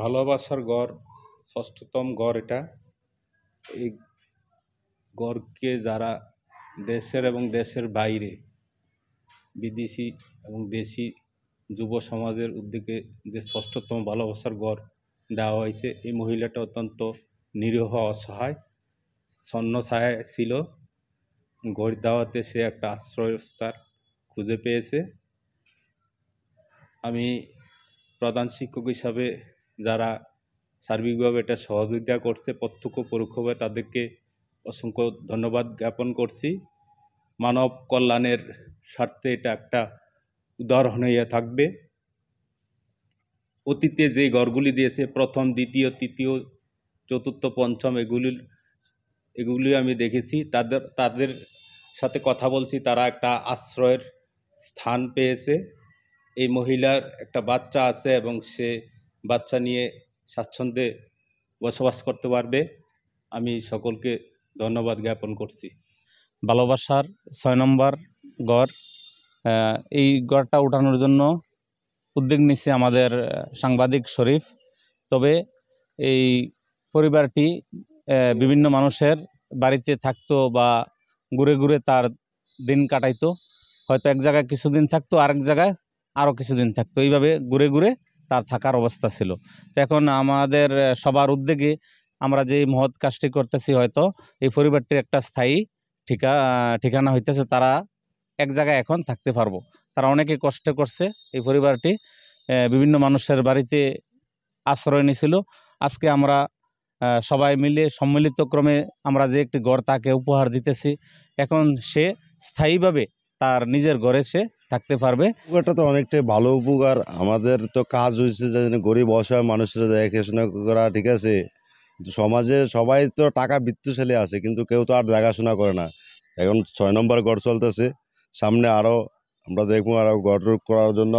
ভালোবাসার গড় ষষ্ঠতম গড় এটা এই গড়কে যারা দেশের এবং দেশের বাইরে বিদেশি এবং দেশি যুব সমাজের উদ্যোগে যে ষষ্ঠতম ভালোবাসার গড় দেওয়া হয়েছে এই মহিলাটা অত্যন্ত নিরীহ অসহায় স্বর্ণ সহায় ছিল গড় দেওয়াতে সে একটা আশ্রয়স্থার খুঁজে পেয়েছে আমি প্রধান শিক্ষক হিসাবে যারা সার্বিকভাবে এটা সহযোগিতা করছে প্রত্যক্ষ পরোক্ষভাবে তাদেরকে অসংখ্য ধন্যবাদ জ্ঞাপন করছি মানব কল্যাণের স্বার্থে এটা একটা উদাহরণ হইয়া থাকবে অতীতে যে গড়গুলি দিয়েছে প্রথম দ্বিতীয় তৃতীয় চতুর্থ পঞ্চম এগুলির এগুলি আমি দেখেছি তাদের তাদের সাথে কথা বলছি তারা একটা আশ্রয়ের স্থান পেয়েছে এই মহিলার একটা বাচ্চা আছে এবং সে বাচ্চা নিয়ে স্বাচ্ছন্দ্যে বসবাস করতে পারবে আমি সকলকে ধন্যবাদ জ্ঞাপন করছি ভালোবাসার ছয় নম্বর গড় এই গড়টা উঠানোর জন্য উদ্যোগ নিচ্ছে আমাদের সাংবাদিক শরীফ তবে এই পরিবারটি বিভিন্ন মানুষের বাড়িতে থাকতো বা ঘুরে ঘুরে তার দিন কাটাইতো হয়তো এক জায়গায় কিছুদিন থাকতো আরেক জায়গায় আরও কিছুদিন থাকতো এইভাবে ঘুরে ঘুরে তার থাকার অবস্থা ছিল এখন আমাদের সবার উদ্যোগে আমরা যে মহৎ কাজটি করতেছি হয়তো এই পরিবারটির একটা স্থায়ী ঠিকা ঠিকানা হইতেছে তারা এক জায়গায় এখন থাকতে পারবো তারা অনেকে কষ্ট করছে এই পরিবারটি বিভিন্ন মানুষের বাড়িতে আশ্রয় নিয়েছিল আজকে আমরা সবাই মিলে সম্মিলিত ক্রমে আমরা যে একটি গড় তাকে উপহার দিতেছি এখন সে স্থায়ীভাবে তার নিজের ঘরে সে থাকতে পারবে এটা তো অনেকটাই ভালো উপকার আমাদের তো কাজ হয়েছে যে গরিব অসহায় মানুষরা দেখাশোনা করা ঠিক আছে সমাজে সবাই তো টাকা বৃত্তশালী আছে কিন্তু কেউ তো আর দেখাশোনা করে না এখন ছয় নম্বর গড় চলতেছে সামনে আরও আমরা দেখবো আরও গড় করার জন্য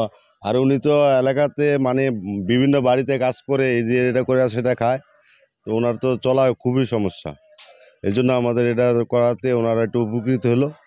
আর উনি তো এলাকাতে মানে বিভিন্ন বাড়িতে কাজ করে এই দিয়ে এটা করে সেটা খায় তো ওনার তো চলা খুবই সমস্যা এই জন্য আমাদের এটা করাতে ওনারা একটু উপকৃত হলো